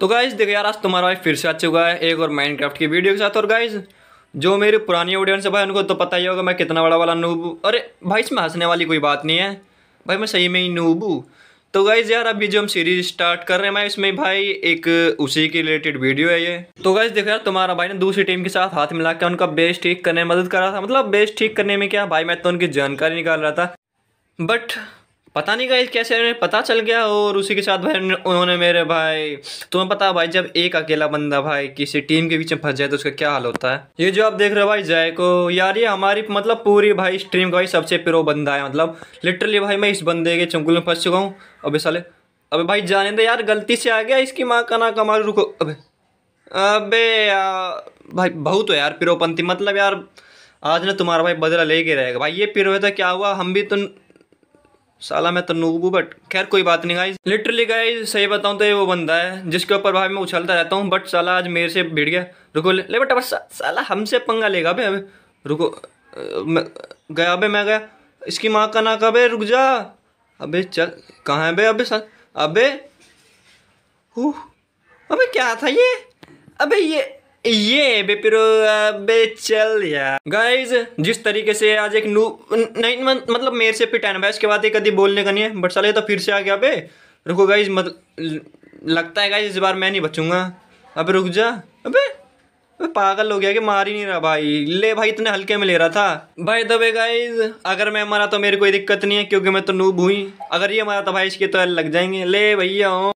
तो गाइज देखो यार आज तुम्हारा भाई फिर से अच्छे हुआ है एक और माइनक्राफ्ट की वीडियो के साथ और गाइज जो मेरी पुरानी ऑडियंस है भाई उनको तो पता ही होगा मैं कितना बड़ा वाला नूब अरे भाई इसमें हंसने वाली कोई बात नहीं है भाई मैं सही में ही नूबू तो गाइज़ यार अभी जो हम सीरीज स्टार्ट कर रहे हैं मैं इसमें भाई एक उसी के रिलेटेड वीडियो है ये तो गाइज़ देखो यार तुम्हारा भाई ने दूसरी टीम के साथ हाथ मिला उनका बेस ठीक करने में मदद कर रहा था मतलब बेस ठीक करने में क्या भाई मैं तो उनकी जानकारी निकाल रहा था बट पता नहीं गाइस कैसे उन्हें पता चल गया और उसी के साथ भाई उन्होंने मेरे भाई तुम्हें पता भाई जब एक अकेला बंदा भाई किसी टीम के बीच में फंस जाए तो उसका क्या हाल होता है ये जो आप देख रहे हो भाई जय को यार ये हमारी मतलब पूरी भाई स्ट्रीम का भाई सबसे प्रो बंदा है मतलब लिटरली भाई मैं इस बंदे के चमकुल में फंस चुका हूँ अभी साले अबे भाई जाने दे यार गलती से आ गया इसकी माँ का ना कमाल रुको अबे अबे यार भाई बहुत हो यार पिरोपंथी मतलब यार आज ना तुम्हारा भाई बदला ले के रहेगा भाई ये पिरो है तो क्या हुआ हम भी तो साला मैं तन्नूब हूँ बट खैर कोई बात नहीं गाइज लिटरली गाइज सही बताऊँ तो ये वो बंदा है जिसके ऊपर भाई मैं उछलता रहता हूँ बट साला आज मेरे से भिड़ गया रुको ले, ले बट अब साला हमसे पंगा लेगा भाई अबे रुको मैं गया बे मैं गया इसकी माँ का ना कहा भाई रुक जा अबे चल कहाँ है भाई अबे अबे अबे क्या था ये अबे ये ये बेपिरो पिरो बे चल यार गाइज जिस तरीके से आज एक नू नहीं मतलब मेरे से पिटाना भाई इसके बाद एक कभी बोलने का नहीं है बट साले तो फिर से आ गया अबे रुको गाइज मत लगता है गाइज इस बार मैं नहीं बचूंगा अबे रुक जा अबे मैं पागल हो गया कि मार ही नहीं रहा भाई ले भाई इतने हल्के में ले रहा था भाई दबे गाइज अगर मैं मरा तो मेरी कोई दिक्कत नहीं है क्योंकि मैं तो नूब हुई अगर ये मरा तो भाई इसके तो लग जाएंगे ले भैया